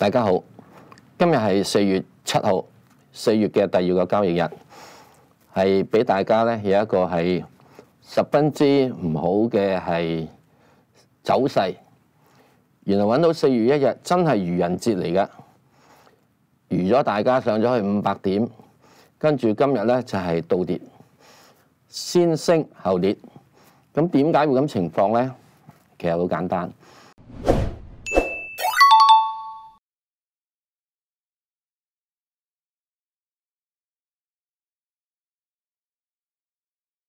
大家好，今日系四月七号，四月嘅第二个交易日，系俾大家咧有一个系十分之唔好嘅系走势。原来揾到四月一日真系愚人节嚟噶，愚咗大家上咗去五百点，跟住今日咧就系倒跌，先升后跌。咁点解会咁情况咧？其实好简单。